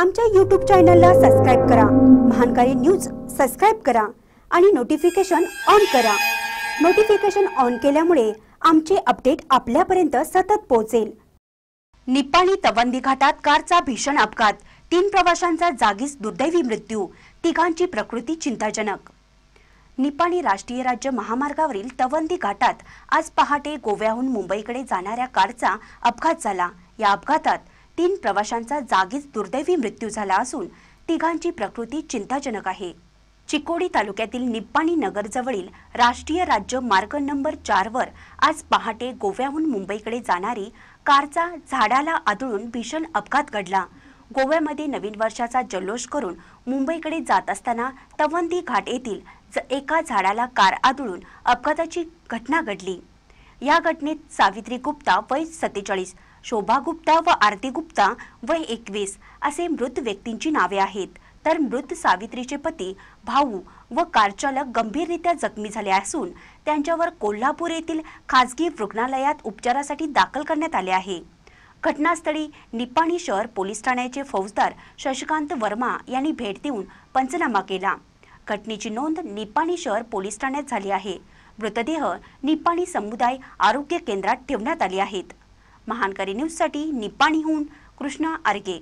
आमच्या यूट्यूब चॅनलला सबस्क्राईब करा महानकारी न्यूज सबस्क्राईब करा आणि नोटिफिकेशन ऑन करा नोटिफिकेशन ऑन केल्यामुळे आमचे अपडेट आपल्यापर्यंत सतत पोहोचेल निपाणी तवंदी घाटात कारचा भीषण अपघात तीन प्रवाशांचा जागीच दुर्दैवी मृत्यू तिघांची प्रकृती चिंताजनक निपाणी राष्ट्रीय राज्य महामार्गावरील तवंदी घाटात आज पहाटे गोव्याहून मुंबईकडे जाणाऱ्या कारचा अपघात झाला या अपघातात तीन प्रवाशांचा जागीच दुर्दैवी मृत्यू झाला असून तिघांची प्रकृती चिंताजनक आहे चिकोडी तालुक्यातील निप्पाणी नगरजवळील राष्ट्रीय राज्य मार्ग नंबर चारवर आज पहाटे गोव्याहून मुंबईकडे जाणारी कारचा झाडाला आदळून भीषण अपघात घडला गोव्यामध्ये नवीन वर्षाचा जल्लोष करून मुंबईकडे जात असताना तवंदी घाट येथील एका झाडाला कार आदळून अपघाताची घटना घडली या घटनेत सावित्री गुप्ता वय सत्तेचाळीस शोभा गुप्ता व आरती गुप्ता व एकवीस असे मृत व्यक्तींची नावे आहेत तर मृत सावित्रीचे पती भाऊ व कारचालक गंभीररित्या जखमी झाले असून त्यांच्यावर कोल्हापूर येथील खाजगी रुग्णालयात उपचारासाठी दाखल करण्यात आले आहे घटनास्थळी निपाणी शहर पोलीस ठाण्याचे फौजदार शशिकांत वर्मा यांनी भेट देऊन पंचनामा केला घटनेची नोंद निपाणी शहर पोलीस ठाण्यात झाली आहे मृतदेह निपाणी समुदाय आरोग्य केंद्रात ठेवण्यात आले आहेत महानकारी न्यूजसाठी निपाणीहून कृष्णा अरगे।